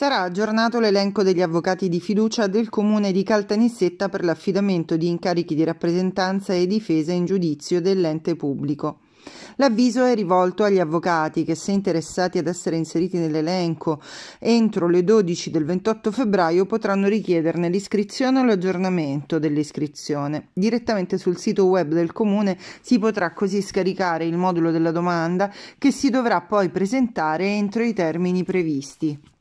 Sarà aggiornato l'elenco degli avvocati di fiducia del comune di Caltanissetta per l'affidamento di incarichi di rappresentanza e difesa in giudizio dell'ente pubblico. L'avviso è rivolto agli avvocati che, se interessati ad essere inseriti nell'elenco entro le 12 del 28 febbraio, potranno richiederne l'iscrizione o l'aggiornamento dell'iscrizione. Direttamente sul sito web del Comune si potrà così scaricare il modulo della domanda che si dovrà poi presentare entro i termini previsti.